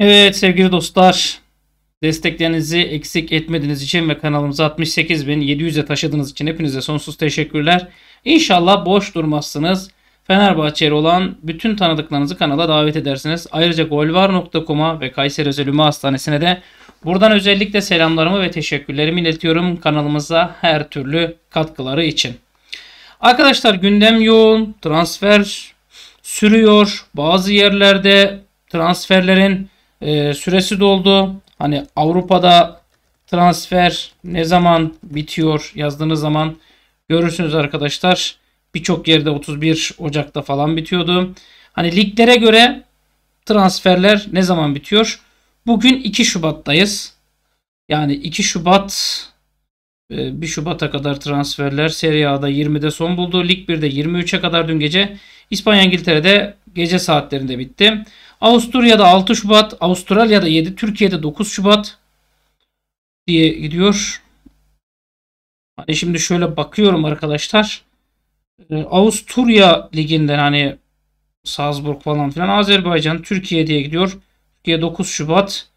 Evet sevgili dostlar. Desteklerinizi eksik etmediğiniz için ve kanalımıza 68.700'e taşıdığınız için hepinize sonsuz teşekkürler. İnşallah boş durmazsınız. Fenerbahçeli olan bütün tanıdıklarınızı kanala davet edersiniz. Ayrıca golvar.com'a ve Kayseri Özel Ümmü Hastanesi'ne de buradan özellikle selamlarımı ve teşekkürlerimi iletiyorum kanalımıza her türlü katkıları için. Arkadaşlar gündem yoğun, transfer sürüyor. Bazı yerlerde transferlerin e, süresi doldu. Hani Avrupa'da transfer ne zaman bitiyor yazdığınız zaman görürsünüz arkadaşlar. Birçok yerde 31 Ocak'ta falan bitiyordu. Hani liglere göre transferler ne zaman bitiyor? Bugün 2 Şubat'tayız. Yani 2 Şubat 1 ee, Şubat'a kadar transferler Serie A'da 20'de son buldu. Lig 1'de 23'e kadar dün gece İspanya İngiltere'de gece saatlerinde bitti. Avusturya'da 6 Şubat, Avustralya'da 7, Türkiye'de 9 Şubat diye gidiyor. Hani şimdi şöyle bakıyorum arkadaşlar. Ee, Avusturya liginden hani Salzburg falan filan Azerbaycan, Türkiye diye gidiyor. Türkiye 9 Şubat,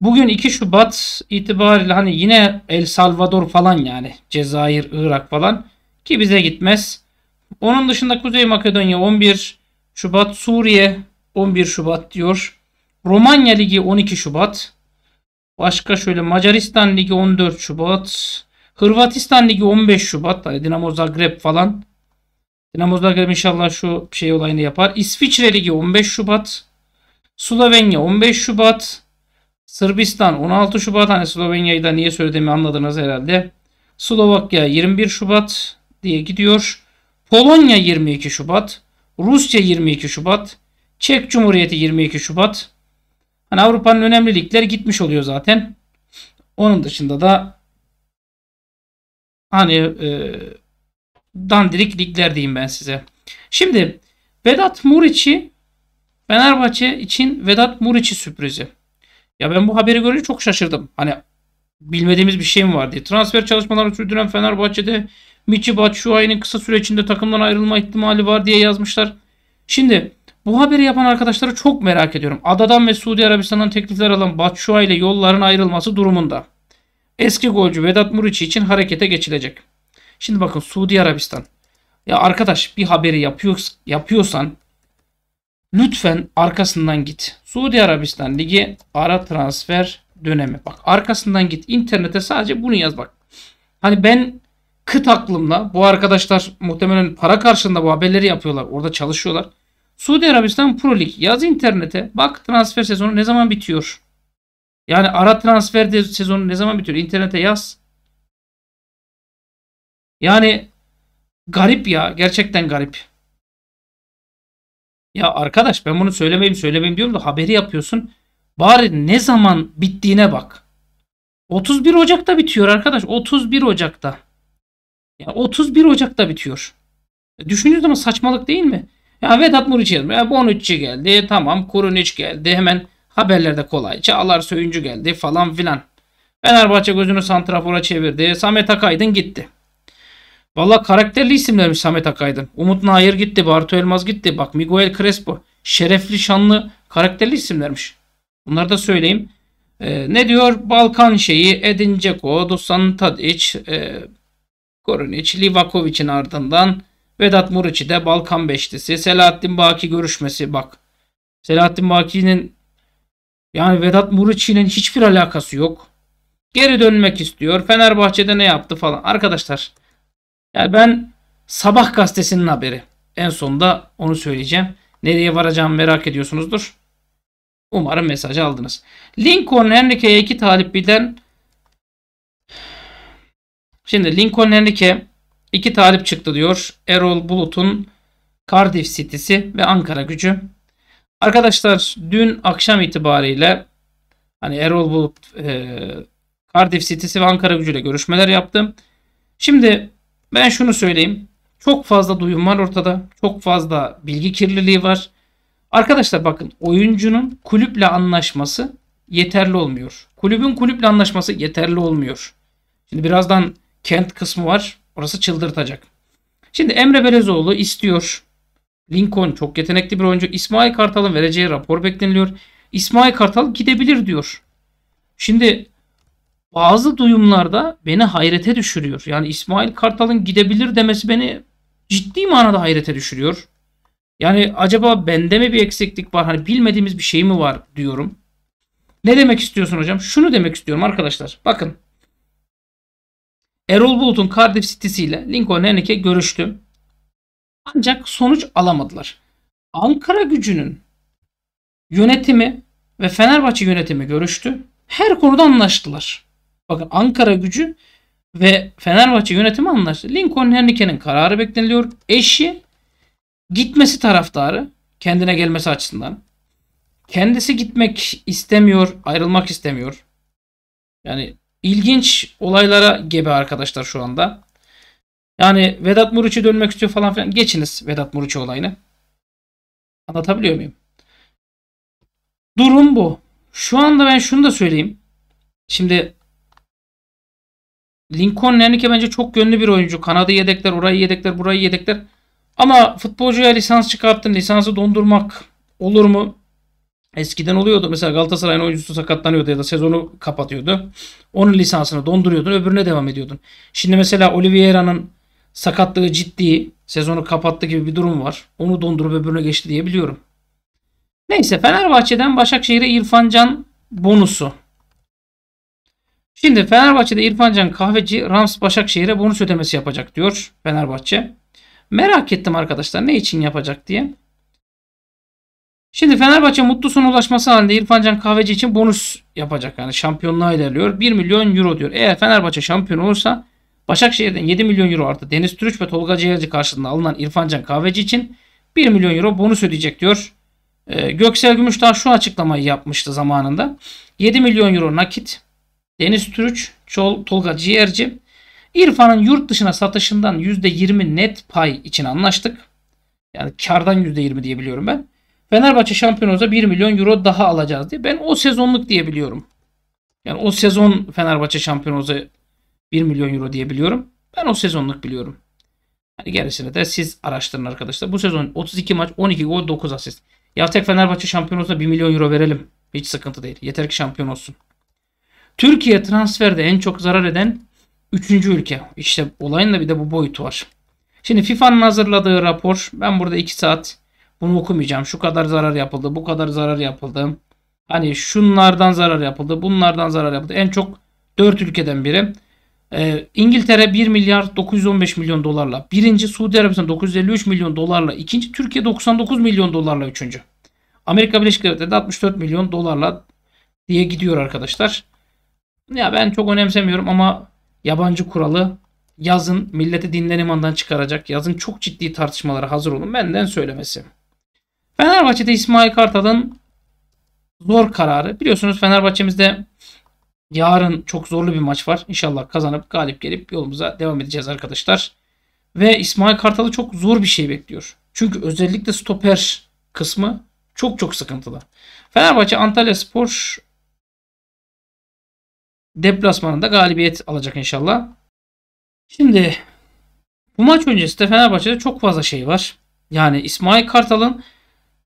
Bugün 2 Şubat itibariyle hani yine El Salvador falan yani Cezayir, Irak falan ki bize gitmez. Onun dışında Kuzey Makedonya 11 Şubat, Suriye 11 Şubat diyor. Romanya Ligi 12 Şubat. Başka şöyle Macaristan Ligi 14 Şubat. Hırvatistan Ligi 15 Şubat. Hani Dinamo Zagreb falan. Dinamo Zagreb inşallah şu şey olayını yapar. İsviçre Ligi 15 Şubat. Slovenya 15 Şubat. Sırbistan 16 Şubat hani Slovenya'yı da niye söylediğimi anladınız herhalde. Slovakya 21 Şubat diye gidiyor. Polonya 22 Şubat. Rusya 22 Şubat. Çek Cumhuriyeti 22 Şubat. Hani Avrupa'nın önemli ligleri gitmiş oluyor zaten. Onun dışında da hani e, dandirik ligler diyeyim ben size. Şimdi Vedat Muriç'i Fenerbahçe için Vedat Muriç'i sürprizi. Ya ben bu haberi görünce çok şaşırdım. Hani bilmediğimiz bir şey mi var diye. Transfer çalışmalarını sürdüren Fenerbahçe'de Michi Batshuayi'nin kısa süre içinde takımdan ayrılma ihtimali var diye yazmışlar. Şimdi bu haberi yapan arkadaşları çok merak ediyorum. Adadan ve Suudi Arabistan'dan teklifler alan Batshuayi ile yolların ayrılması durumunda. Eski golcü Vedat Muriçi için harekete geçilecek. Şimdi bakın Suudi Arabistan. Ya arkadaş bir haberi yapıyorsan Lütfen arkasından git. Suudi Arabistan Ligi ara transfer dönemi. Bak arkasından git. İnternete sadece bunu yaz bak. Hani ben kıt aklımla bu arkadaşlar muhtemelen para karşılığında bu haberleri yapıyorlar. Orada çalışıyorlar. Suudi Arabistan Pro Lig. Yaz internete. Bak transfer sezonu ne zaman bitiyor? Yani ara transfer sezonu ne zaman bitiyor? İnternete yaz. Yani garip ya. Gerçekten garip. Ya arkadaş ben bunu söylemeyeyim söylemeyeyim diyorum da haberi yapıyorsun. Bari ne zaman bittiğine bak. 31 Ocak'ta bitiyor arkadaş. 31 Ocak'ta. Ya 31 Ocak'ta bitiyor. E, Düşündüğünüz ama saçmalık değil mi? Ya Vedat Muriç yazmış. Ya Bonucci geldi. Tamam Kurunic geldi. Hemen haberlerde kolay. Çağlar Söyüncü geldi falan filan. Fenerbahçe gözünü santrafora çevirdi. Samet Akaydın gitti. Valla karakterli isimlermiş Samet Akaydın. Umut Nair gitti, Bartu Elmaz gitti. Bak Miguel Crespo. Şerefli, şanlı, karakterli isimlermiş. Bunları da söyleyeyim. Ee, ne diyor? Balkan şeyi, Edin Dzeko, Dusan Tadic, e, Gorunic, Livakovic'in ardından Vedat Muriç'i de Balkan beşlisi. Selahattin Baki görüşmesi bak. Selahattin Baki'nin yani Vedat Muriç'i'nin hiçbir alakası yok. Geri dönmek istiyor. Fenerbahçe'de ne yaptı falan. Arkadaşlar yani ben Sabah gazetesinin haberi. En sonunda onu söyleyeceğim. Nereye varacağımı merak ediyorsunuzdur. Umarım mesajı aldınız. Lincoln Henrique'ye iki talip birden Şimdi Lincoln Henrique iki talip çıktı diyor. Erol Bulut'un Cardiff City'si ve Ankara gücü. Arkadaşlar dün akşam itibariyle hani Erol Bulut e, Cardiff City'si ve Ankara gücüyle görüşmeler yaptım. Şimdi ben şunu söyleyeyim. Çok fazla duyum var ortada. Çok fazla bilgi kirliliği var. Arkadaşlar bakın oyuncunun kulüple anlaşması yeterli olmuyor. Kulübün kulüple anlaşması yeterli olmuyor. Şimdi birazdan kent kısmı var. Orası çıldırtacak. Şimdi Emre Belezoğlu istiyor. Lincoln çok yetenekli bir oyuncu. İsmail Kartal'ın vereceği rapor bekleniliyor. İsmail Kartal gidebilir diyor. Şimdi bazı duyumlarda beni hayrete düşürüyor. Yani İsmail Kartal'ın gidebilir demesi beni ciddi manada hayrete düşürüyor. Yani acaba bende mi bir eksiklik var? Hani bilmediğimiz bir şey mi var diyorum. Ne demek istiyorsun hocam? Şunu demek istiyorum arkadaşlar. Bakın. Erol Bulut'un Cardiff City'si ile Lincoln Henrique görüştü. Ancak sonuç alamadılar. Ankara gücünün yönetimi ve Fenerbahçe yönetimi görüştü. Her konuda anlaştılar. Bakın Ankara gücü ve Fenerbahçe yönetimi anlaştı. Lincoln Henrique'nin kararı bekleniliyor. Eşi gitmesi taraftarı kendine gelmesi açısından. Kendisi gitmek istemiyor, ayrılmak istemiyor. Yani ilginç olaylara gebe arkadaşlar şu anda. Yani Vedat Muriç'e dönmek istiyor falan filan. Geçiniz Vedat Muriç olayını. Anlatabiliyor muyum? Durum bu. Şu anda ben şunu da söyleyeyim. Şimdi Lincoln Nenike bence çok gönlü bir oyuncu. Kanada yedekler, orayı yedekler, burayı yedekler. Ama futbolcuya lisans çıkarttın. Lisansı dondurmak olur mu? Eskiden oluyordu. Mesela Galatasaray'ın oyuncusu sakatlanıyordu ya da sezonu kapatıyordu. Onun lisansını donduruyordun öbürüne devam ediyordun. Şimdi mesela Oliveira'nın sakatlığı ciddi sezonu kapattı gibi bir durum var. Onu dondurup öbürüne geçti diye biliyorum. Neyse Fenerbahçe'den Başakşehir'e İrfan Can bonusu. Şimdi Fenerbahçe'de İrfan Can Kahveci Rams Başakşehir'e bonus ödemesi yapacak diyor Fenerbahçe. Merak ettim arkadaşlar ne için yapacak diye. Şimdi Fenerbahçe mutlu sona ulaşması halinde İrfan Can Kahveci için bonus yapacak. Yani şampiyonluğa ilerliyor. 1 milyon euro diyor. Eğer Fenerbahçe şampiyon olursa Başakşehir'den 7 milyon euro artı Deniz Türüç ve Tolga Ciğerci karşılığında alınan İrfan Can Kahveci için 1 milyon euro bonus ödeyecek diyor. Ee, Göksel Gümüştağ şu açıklamayı yapmıştı zamanında. 7 milyon euro nakit Deniz Türüç, Çol, Tolga Ciğerci. İrfan'ın yurt dışına satışından %20 net pay için anlaştık. Yani kardan %20 diye biliyorum ben. Fenerbahçe şampiyonuza 1 milyon euro daha alacağız diye. Ben o sezonluk diye biliyorum. Yani o sezon Fenerbahçe şampiyonuza 1 milyon euro diye biliyorum. Ben o sezonluk biliyorum. Hani gerisini de siz araştırın arkadaşlar. Bu sezon 32 maç 12 gol 9 asist. Ya tek Fenerbahçe şampiyonuza 1 milyon euro verelim. Hiç sıkıntı değil. Yeter ki şampiyon olsun. Türkiye transferde en çok zarar eden 3. ülke. İşte olayın da bir de bu boyutu var. Şimdi FIFA'nın hazırladığı rapor. Ben burada 2 saat bunu okumayacağım. Şu kadar zarar yapıldı, bu kadar zarar yapıldı. Hani şunlardan zarar yapıldı, bunlardan zarar yapıldı. En çok 4 ülkeden biri. Ee, İngiltere 1 milyar 915 milyon dolarla. Birinci Suudi Arabistan 953 milyon dolarla. ikinci Türkiye 99 milyon dolarla üçüncü. Amerika Birleşik Devletleri de 64 milyon dolarla diye gidiyor arkadaşlar. Ya ben çok önemsemiyorum ama yabancı kuralı yazın milleti dinlenimandan çıkaracak. Yazın çok ciddi tartışmalara hazır olun. Benden söylemesi. Fenerbahçe'de İsmail Kartal'ın zor kararı. Biliyorsunuz Fenerbahçe'mizde yarın çok zorlu bir maç var. İnşallah kazanıp galip gelip yolumuza devam edeceğiz arkadaşlar. Ve İsmail Kartal'ı çok zor bir şey bekliyor. Çünkü özellikle stoper kısmı çok çok sıkıntılı. Fenerbahçe Antalya Spor deplasmanında galibiyet alacak inşallah. Şimdi bu maç öncesinde Fenerbahçe'de çok fazla şey var. Yani İsmail Kartal'ın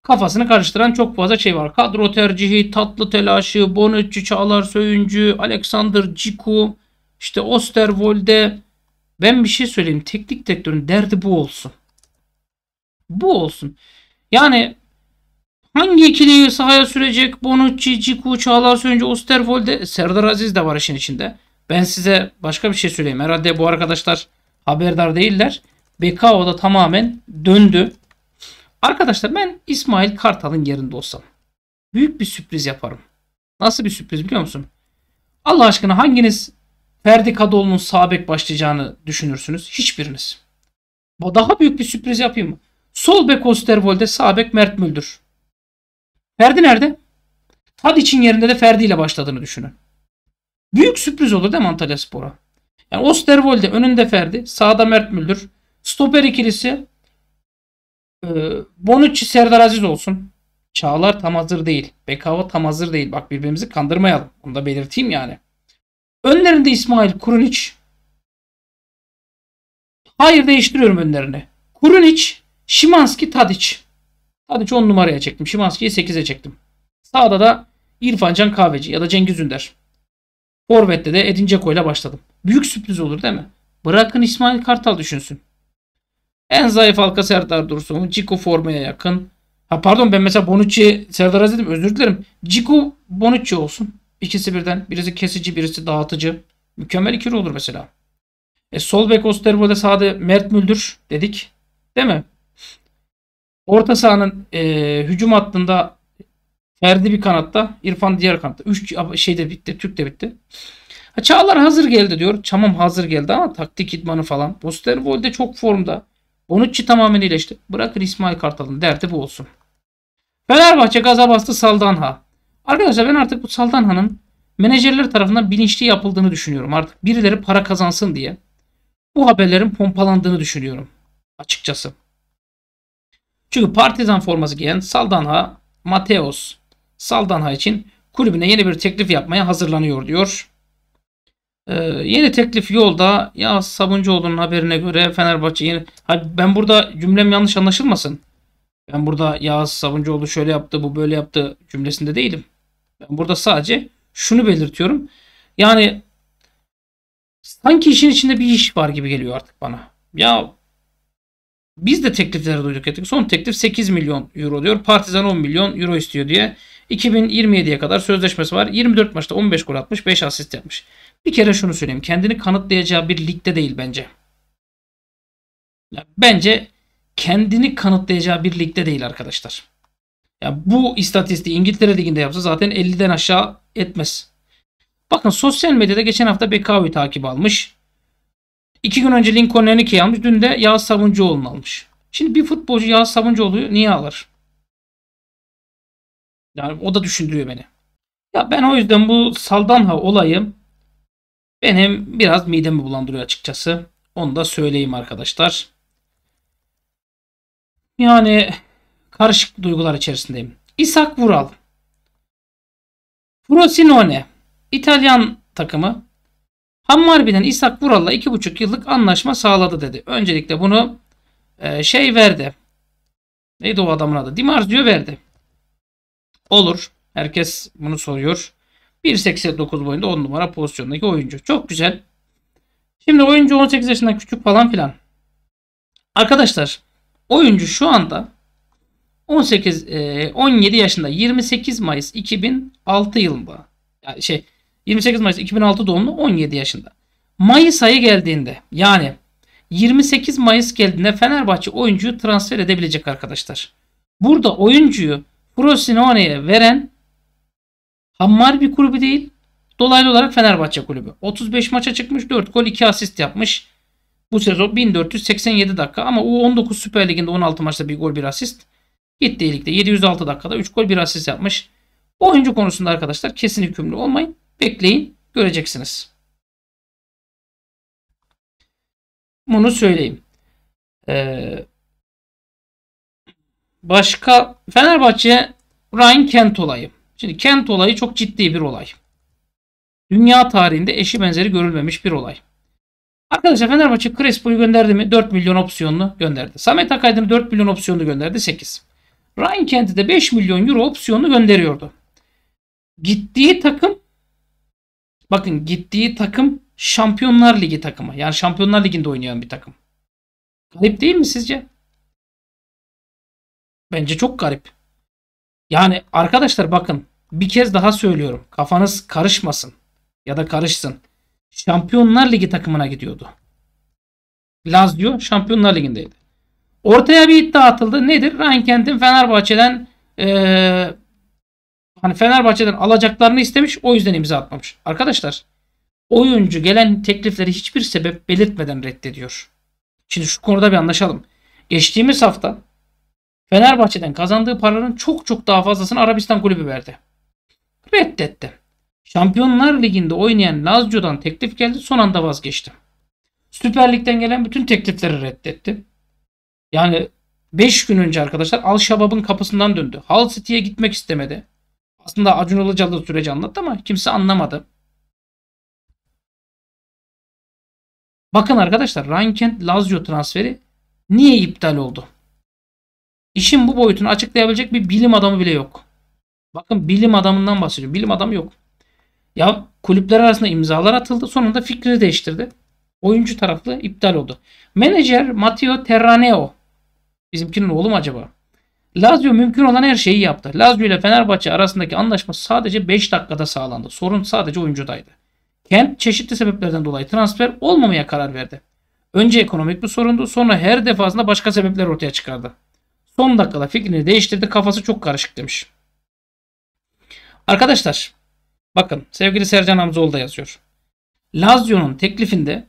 kafasını karıştıran çok fazla şey var. Kadro tercihi, tatlı telaşı, Bonucci, Çağlar Söyüncü, Alexander Ciku, işte Osterwolde. Ben bir şey söyleyeyim. Teknik direktörün derdi bu olsun. Bu olsun. Yani Hangi ikiliyi sahaya sürecek? Bonucci, Ciku, Çağlar Söyüncü, Osterwold'e Serdar Aziz de var işin içinde. Ben size başka bir şey söyleyeyim. Herhalde bu arkadaşlar haberdar değiller. Bekao da tamamen döndü. Arkadaşlar ben İsmail Kartal'ın yerinde olsam büyük bir sürpriz yaparım. Nasıl bir sürpriz biliyor musun? Allah aşkına hanginiz Ferdi Kadıoğlu'nun sabek başlayacağını düşünürsünüz? Hiçbiriniz. Daha büyük bir sürpriz yapayım mı? Sol bek Osterwold'e sağ bek Mert Müldür. Ferdi nerede? Hadi için yerinde de Ferdi ile başladığını düşünün. Büyük sürpriz olur değil mi Antalya Spor'a? Yani Osterwolde önünde Ferdi. Sağda Mert Müldür. Stoper ikilisi e, Bonucci Serdar Aziz olsun. Çağlar tam hazır değil. Bekava tam hazır değil. Bak birbirimizi kandırmayalım. Onu da belirteyim yani. Önlerinde İsmail Kurunic. Hayır değiştiriyorum önlerini. Kurunic, Şimanski, Tadic. Sadece 10 numaraya çektim. Şimanski'yi 8'e çektim. Sağda da İrfan Can Kahveci ya da Cengiz Ünder. Forvet'te de Edin Dzeko ile başladım. Büyük sürpriz olur değil mi? Bırakın İsmail Kartal düşünsün. En zayıf halka Serdar Dursun. Ciko formaya yakın. Ha pardon ben mesela Bonucci serdar dedim özür dilerim. Ciko Bonucci olsun. İkisi birden. Birisi kesici birisi dağıtıcı. Mükemmel ikili olur mesela. E, sol bek Osterwold'e sağda Mert Müldür dedik. Değil mi? Orta sahanın e, hücum hattında Ferdi bir kanatta, İrfan diğer kanatta. Üç şey de bitti, Türk de bitti. Ha, Çağlar hazır geldi diyor. Çamam hazır geldi ama taktik idmanı falan. Postervolde çok formda. Bonucci tamamen iyileşti. Bırakın İsmail Kartal'ın derdi bu olsun. Fenerbahçe gaza bastı Saldanha. Arkadaşlar ben artık bu Saldanha'nın menajerler tarafından bilinçli yapıldığını düşünüyorum. Artık birileri para kazansın diye bu haberlerin pompalandığını düşünüyorum açıkçası. Çünkü partizan forması giyen Saldanha, Mateos Saldanha için kulübüne yeni bir teklif yapmaya hazırlanıyor diyor. Ee, yeni teklif yolda. Ya Sabuncuoğlu'nun haberine göre Fenerbahçe yeni... Hayır, ben burada cümlem yanlış anlaşılmasın. Ben burada Yağız Sabuncuoğlu şöyle yaptı, bu böyle yaptı cümlesinde değilim. Ben burada sadece şunu belirtiyorum. Yani sanki işin içinde bir iş var gibi geliyor artık bana. Ya biz de teklifleri duyduk ettik. Son teklif 8 milyon euro diyor. Partizan 10 milyon euro istiyor diye. 2027'ye kadar sözleşmesi var. 24 maçta 15 gol atmış, 5 asist yapmış. Bir kere şunu söyleyeyim. Kendini kanıtlayacağı bir ligde değil bence. Ya bence kendini kanıtlayacağı bir ligde değil arkadaşlar. Ya bu istatistiği İngiltere Ligi'nde yapsa zaten 50'den aşağı etmez. Bakın sosyal medyada geçen hafta Bekavi takip almış. İki gün önce Lincoln Enrique'yi almış. Dün de Yağız Sabuncuoğlu'nu almış. Şimdi bir futbolcu Yağız Sabuncuoğlu'yu niye alır? Yani o da düşündürüyor beni. Ya ben o yüzden bu Saldanha olayı benim biraz midemi bulandırıyor açıkçası. Onu da söyleyeyim arkadaşlar. Yani karışık duygular içerisindeyim. İshak Vural. Frosinone. İtalyan takımı. Hammarbiden İshak Vural'la 2,5 yıllık anlaşma sağladı dedi. Öncelikle bunu e, şey verdi. Neydi o adamın adı? Dimarzio verdi. Olur. Herkes bunu soruyor. 1.89 boyunda 10 numara pozisyondaki oyuncu. Çok güzel. Şimdi oyuncu 18 yaşından küçük falan filan. Arkadaşlar oyuncu şu anda 18 e, 17 yaşında 28 Mayıs 2006 yılında yani şey 28 Mayıs 2006 doğumlu 17 yaşında. Mayıs ayı geldiğinde yani 28 Mayıs geldiğinde Fenerbahçe oyuncuyu transfer edebilecek arkadaşlar. Burada oyuncuyu Frosinone'ye veren Hammar bir kulübü değil. Dolaylı olarak Fenerbahçe kulübü. 35 maça çıkmış 4 gol 2 asist yapmış. Bu sezon 1487 dakika ama U19 Süper Ligi'nde 16 maçta bir gol bir asist. Gitti ligde 706 dakikada 3 gol bir asist yapmış. Oyuncu konusunda arkadaşlar kesin hükümlü olmayın. Bekleyin göreceksiniz. Bunu söyleyeyim. Ee, başka Fenerbahçe Ryan Kent olayı. Şimdi Kent olayı çok ciddi bir olay. Dünya tarihinde eşi benzeri görülmemiş bir olay. Arkadaşlar Fenerbahçe Crespo'yu gönderdi mi? 4 milyon opsiyonlu gönderdi. Samet Akaydın'ı 4 milyon opsiyonlu gönderdi. 8. Ryan Kent'i de 5 milyon euro opsiyonlu gönderiyordu. Gittiği takım Bakın gittiği takım Şampiyonlar Ligi takımı. Yani Şampiyonlar Ligi'nde oynayan bir takım. Garip değil mi sizce? Bence çok garip. Yani arkadaşlar bakın bir kez daha söylüyorum. Kafanız karışmasın ya da karışsın. Şampiyonlar Ligi takımına gidiyordu. Lazio Şampiyonlar Ligi'ndeydi. Ortaya bir iddia atıldı. Nedir? Rankent'in Fenerbahçe'den ee, hani Fenerbahçe'den alacaklarını istemiş o yüzden imza atmamış. Arkadaşlar oyuncu gelen teklifleri hiçbir sebep belirtmeden reddediyor. Şimdi şu konuda bir anlaşalım. Geçtiğimiz hafta Fenerbahçe'den kazandığı paranın çok çok daha fazlasını Arabistan kulübü verdi. Reddetti. Şampiyonlar Ligi'nde oynayan Lazio'dan teklif geldi son anda vazgeçti. Süper Lig'den gelen bütün teklifleri reddetti. Yani 5 gün önce arkadaşlar Al Şabab'ın kapısından döndü. Hull City'ye gitmek istemedi. Aslında Acun Ilıcalı süreci anlattı ama kimse anlamadı. Bakın arkadaşlar Rankent Lazio transferi niye iptal oldu? İşin bu boyutunu açıklayabilecek bir bilim adamı bile yok. Bakın bilim adamından bahsediyorum. Bilim adamı yok. Ya kulüpler arasında imzalar atıldı. Sonunda fikrini değiştirdi. Oyuncu taraflı iptal oldu. Menajer Matteo Terraneo. Bizimkinin oğlu mu acaba? Lazio mümkün olan her şeyi yaptı. Lazio ile Fenerbahçe arasındaki anlaşma sadece 5 dakikada sağlandı. Sorun sadece oyuncudaydı. Kent çeşitli sebeplerden dolayı transfer olmamaya karar verdi. Önce ekonomik bir sorundu sonra her defasında başka sebepler ortaya çıkardı. Son dakikada fikrini değiştirdi kafası çok karışık demiş. Arkadaşlar bakın sevgili Sercan Hamzoğlu da yazıyor. Lazio'nun teklifinde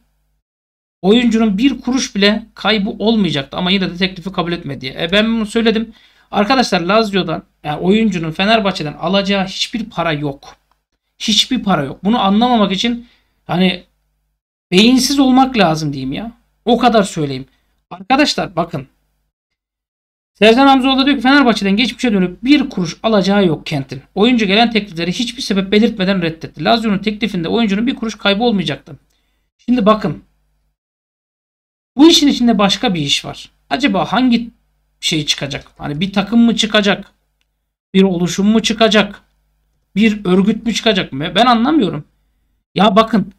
oyuncunun bir kuruş bile kaybı olmayacaktı ama yine de teklifi kabul etmedi diye. E ben bunu söyledim. Arkadaşlar Lazio'dan yani e, oyuncunun Fenerbahçe'den alacağı hiçbir para yok. Hiçbir para yok. Bunu anlamamak için hani beyinsiz olmak lazım diyeyim ya. O kadar söyleyeyim. Arkadaşlar bakın. Sercan Hamzoğlu diyor ki Fenerbahçe'den geçmişe dönüp bir kuruş alacağı yok Kent'in. Oyuncu gelen teklifleri hiçbir sebep belirtmeden reddetti. Lazio'nun teklifinde oyuncunun bir kuruş kaybı olmayacaktı. Şimdi bakın. Bu işin içinde başka bir iş var. Acaba hangi şey çıkacak. Hani bir takım mı çıkacak? Bir oluşum mu çıkacak? Bir örgüt mü çıkacak mı? Ben anlamıyorum. Ya bakın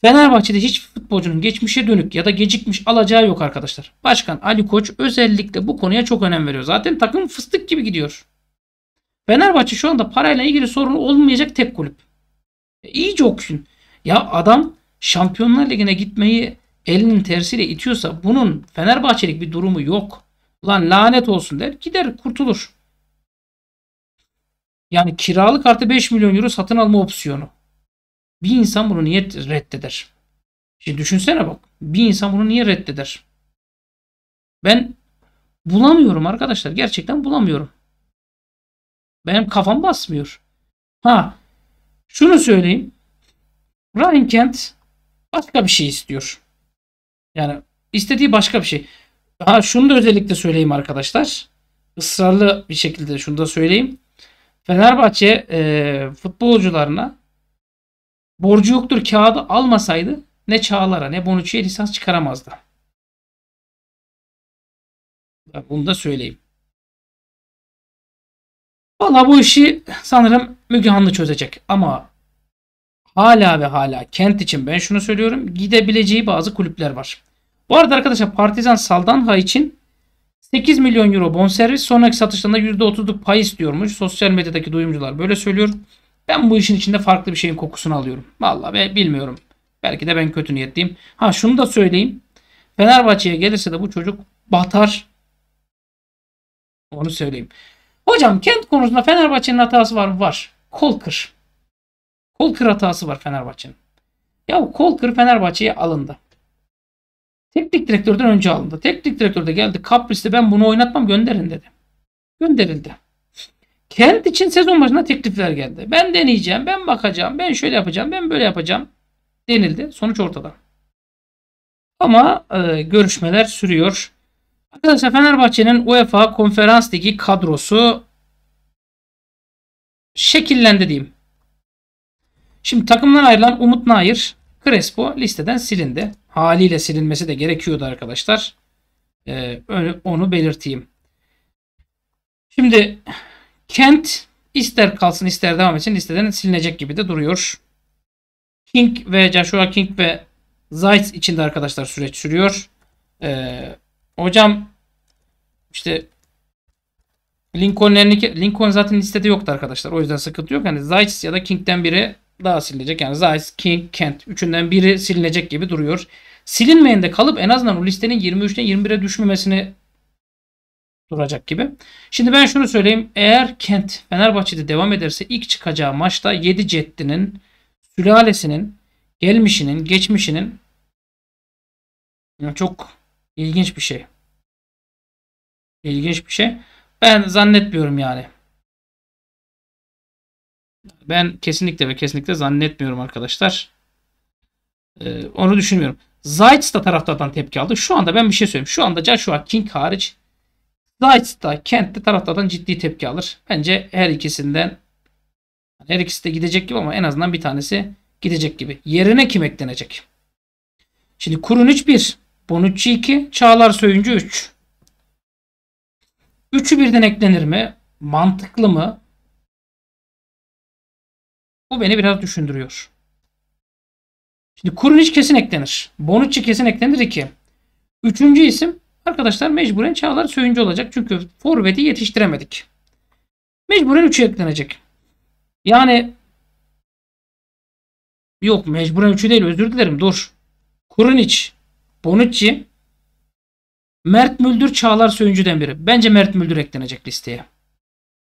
Fenerbahçe'de hiç futbolcunun geçmişe dönük ya da gecikmiş alacağı yok arkadaşlar. Başkan Ali Koç özellikle bu konuya çok önem veriyor. Zaten takım fıstık gibi gidiyor. Fenerbahçe şu anda parayla ilgili sorun olmayacak tek kulüp. E, iyice okşun. Ya adam Şampiyonlar Ligi'ne gitmeyi elinin tersiyle itiyorsa bunun Fenerbahçelik bir durumu yok. Ulan lanet olsun der. Gider kurtulur. Yani kiralık artı 5 milyon euro satın alma opsiyonu. Bir insan bunu niye reddeder? Şimdi düşünsene bak. Bir insan bunu niye reddeder? Ben bulamıyorum arkadaşlar. Gerçekten bulamıyorum. Benim kafam basmıyor. Ha şunu söyleyeyim. Ryan Kent başka bir şey istiyor. Yani istediği başka bir şey. Ha şunu da özellikle söyleyeyim arkadaşlar. Israrlı bir şekilde şunu da söyleyeyim. Fenerbahçe e, futbolcularına borcu yoktur kağıdı almasaydı ne Çağlar'a ne Bonucci'ye lisans çıkaramazdı. Bunu da söyleyeyim. Valla bu işi sanırım Müge Hanlı çözecek. Ama hala ve hala kent için ben şunu söylüyorum. Gidebileceği bazı kulüpler var. Bu arada arkadaşlar Partizan Saldanha için 8 milyon euro bonservis sonraki satışlarında %30'luk pay istiyormuş. Sosyal medyadaki duyumcular böyle söylüyor. Ben bu işin içinde farklı bir şeyin kokusunu alıyorum. Vallahi be, bilmiyorum. Belki de ben kötü niyetliyim. Ha şunu da söyleyeyim. Fenerbahçe'ye gelirse de bu çocuk batar. Onu söyleyeyim. Hocam kent konusunda Fenerbahçe'nin hatası var mı? Var. Kolkır. Kolkır hatası var Fenerbahçe'nin. Ya Kolkır Fenerbahçe'ye alındı. Teknik direktörden önce alındı. Teknik direktör de geldi. Kapris'te ben bunu oynatmam gönderin dedi. Gönderildi. Kent için sezon başında teklifler geldi. Ben deneyeceğim, ben bakacağım, ben şöyle yapacağım, ben böyle yapacağım denildi. Sonuç ortada. Ama e, görüşmeler sürüyor. Arkadaşlar Fenerbahçe'nin UEFA Konferans Ligi kadrosu şekillendi diyeyim. Şimdi takımdan ayrılan Umut Nair, Crespo listeden silindi haliyle silinmesi de gerekiyordu arkadaşlar. Ee, onu belirteyim. Şimdi Kent ister kalsın ister devam etsin listeden silinecek gibi de duruyor. King ve Joshua King ve Zayt içinde arkadaşlar süreç sürüyor. Ee, hocam işte Lincoln, Lincoln zaten listede yoktu arkadaşlar. O yüzden sıkıntı yok. Yani Zayt ya da King'den biri daha silinecek. Yani Zeiss, King, Kent. Üçünden biri silinecek gibi duruyor. Silinmeyen de kalıp en azından o listenin 23'ten 21'e düşmemesini duracak gibi. Şimdi ben şunu söyleyeyim. Eğer Kent Fenerbahçe'de devam ederse ilk çıkacağı maçta 7 ceddinin sülalesinin gelmişinin, geçmişinin yani çok ilginç bir şey. İlginç bir şey. Ben zannetmiyorum yani. Ben kesinlikle ve kesinlikle zannetmiyorum arkadaşlar. Ee, onu düşünmüyorum. Zayt's da taraftardan tepki aldı. Şu anda ben bir şey söyleyeyim. Şu anda Joshua King hariç Zayt's da Kent de taraftardan ciddi tepki alır. Bence her ikisinden her ikisi de gidecek gibi ama en azından bir tanesi gidecek gibi. Yerine kim eklenecek? Şimdi Kurun 3 1. Bonucci 2. Çağlar Söyüncü 3. Üç. 3'ü birden eklenir mi? Mantıklı mı? Bu beni biraz düşündürüyor. Şimdi Kurun Kurunic kesin eklenir. Bonucci kesin eklenir ki. Üçüncü isim arkadaşlar mecburen Çağlar Söyüncü olacak. Çünkü Forvet'i yetiştiremedik. Mecburen 3'ü eklenecek. Yani yok mecburen 3'ü değil özür dilerim dur. Kurun Kurunic, Bonucci, Mert Müldür Çağlar Söyüncü'den biri. Bence Mert Müldür eklenecek listeye.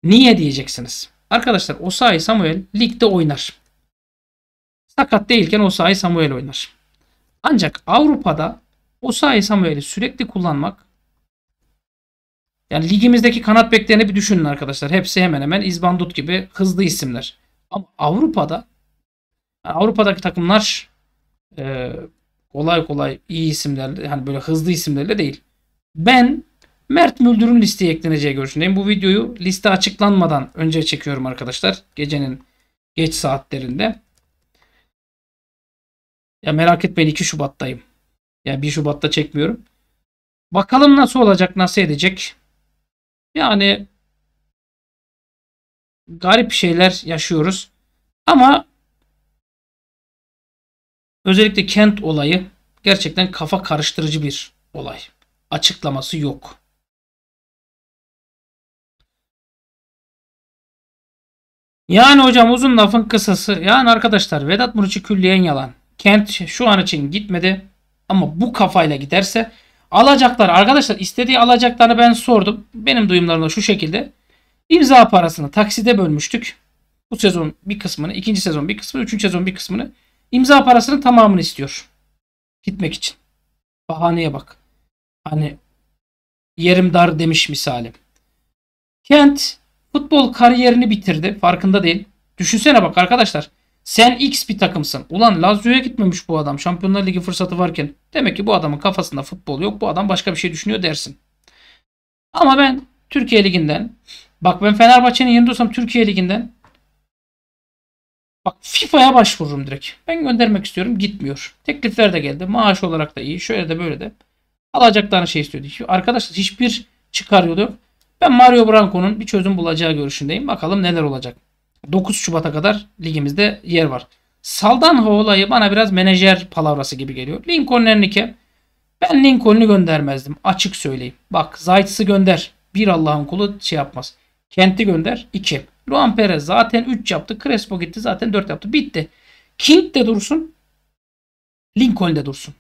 Niye diyeceksiniz. Arkadaşlar Osayi Samuel ligde oynar. Sakat değilken Osayi Samuel oynar. Ancak Avrupa'da Osayi Samuel'i sürekli kullanmak yani ligimizdeki kanat beklerini bir düşünün arkadaşlar. Hepsi hemen hemen İzbandut gibi hızlı isimler. Ama Avrupa'da yani Avrupa'daki takımlar e, kolay kolay iyi isimlerle yani böyle hızlı isimlerle değil. Ben Mert Müldür'ün listeye ekleneceği görüşündeyim. Bu videoyu liste açıklanmadan önce çekiyorum arkadaşlar. Gecenin geç saatlerinde. Ya merak etmeyin 2 Şubat'tayım. Yani 1 Şubat'ta çekmiyorum. Bakalım nasıl olacak, nasıl edecek. Yani garip şeyler yaşıyoruz. Ama özellikle kent olayı gerçekten kafa karıştırıcı bir olay. Açıklaması yok. Yani hocam uzun lafın kısası. Yani arkadaşlar Vedat Muriç'i külliyen yalan. Kent şey, şu an için gitmedi. Ama bu kafayla giderse alacaklar. Arkadaşlar istediği alacaklarını ben sordum. Benim duyumlarımda şu şekilde. İmza parasını takside bölmüştük. Bu sezon bir kısmını, ikinci sezon bir kısmını, üçüncü sezon bir kısmını. imza parasının tamamını istiyor. Gitmek için. Bahaneye bak. Hani yerim dar demiş misali Kent Futbol kariyerini bitirdi. Farkında değil. Düşünsene bak arkadaşlar. Sen X bir takımsın. Ulan Lazio'ya gitmemiş bu adam. Şampiyonlar Ligi fırsatı varken. Demek ki bu adamın kafasında futbol yok. Bu adam başka bir şey düşünüyor dersin. Ama ben Türkiye Ligi'nden bak ben Fenerbahçe'nin yerinde olsam Türkiye Ligi'nden bak FIFA'ya başvururum direkt. Ben göndermek istiyorum. Gitmiyor. Teklifler de geldi. Maaş olarak da iyi. Şöyle de böyle de. Alacaklarını şey istiyordu. Arkadaşlar hiçbir çıkar yok. Ben Mario Branco'nun bir çözüm bulacağı görüşündeyim. Bakalım neler olacak. 9 Şubat'a kadar ligimizde yer var. Saldanha olayı bana biraz menajer palavrası gibi geliyor. Lincoln Enrique. Ben Lincoln'u göndermezdim. Açık söyleyeyim. Bak Zayt'sı gönder. Bir Allah'ın kulu şey yapmaz. Kent'i gönder. 2. Luan Perez zaten 3 yaptı. Crespo gitti zaten 4 yaptı. Bitti. King de dursun. Lincoln de dursun.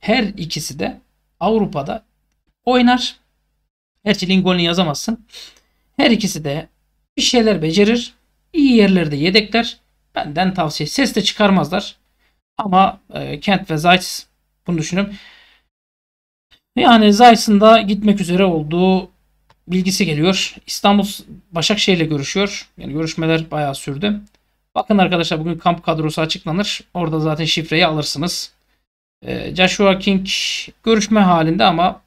Her ikisi de Avrupa'da oynar. Her Gerçi Lincoln'u yazamazsın. Her ikisi de bir şeyler becerir. İyi yerlerde yedekler. Benden tavsiye. Ses de çıkarmazlar. Ama e, Kent ve Zayt bunu düşünüp yani Zayt'ın da gitmek üzere olduğu bilgisi geliyor. İstanbul Başakşehir'le görüşüyor. Yani görüşmeler bayağı sürdü. Bakın arkadaşlar bugün kamp kadrosu açıklanır. Orada zaten şifreyi alırsınız. E, Joshua King görüşme halinde ama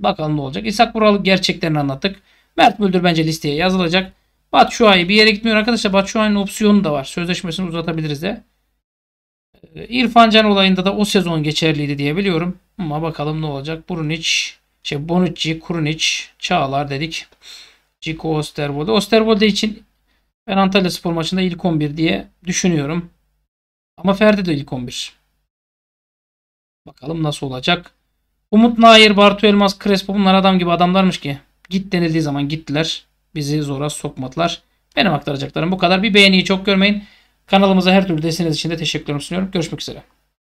Bakalım ne olacak. İshak Buralık gerçeklerini anlattık. Mert Müldür bence listeye yazılacak. Batu Şua'yı bir yere gitmiyor arkadaşlar. Batu Şua'nın opsiyonu da var. Sözleşmesini uzatabiliriz de. Ee, İrfan Can olayında da o sezon geçerliydi diye biliyorum. Ama bakalım ne olacak. Brunic, şey Bonucci, Kurunic, Çağlar dedik. Ciko Osterwolde. Osterwolde için ben Antalya Spor maçında ilk 11 diye düşünüyorum. Ama Ferdi de ilk 11. Bakalım nasıl olacak. Umut Nair, Bartu Elmas, Crespo bunlar adam gibi adamlarmış ki. Git denildiği zaman gittiler. Bizi zora sokmadılar. Benim aktaracaklarım bu kadar. Bir beğeniyi çok görmeyin. Kanalımıza her türlü desteğiniz için de teşekkürlerimi sunuyorum. Görüşmek üzere.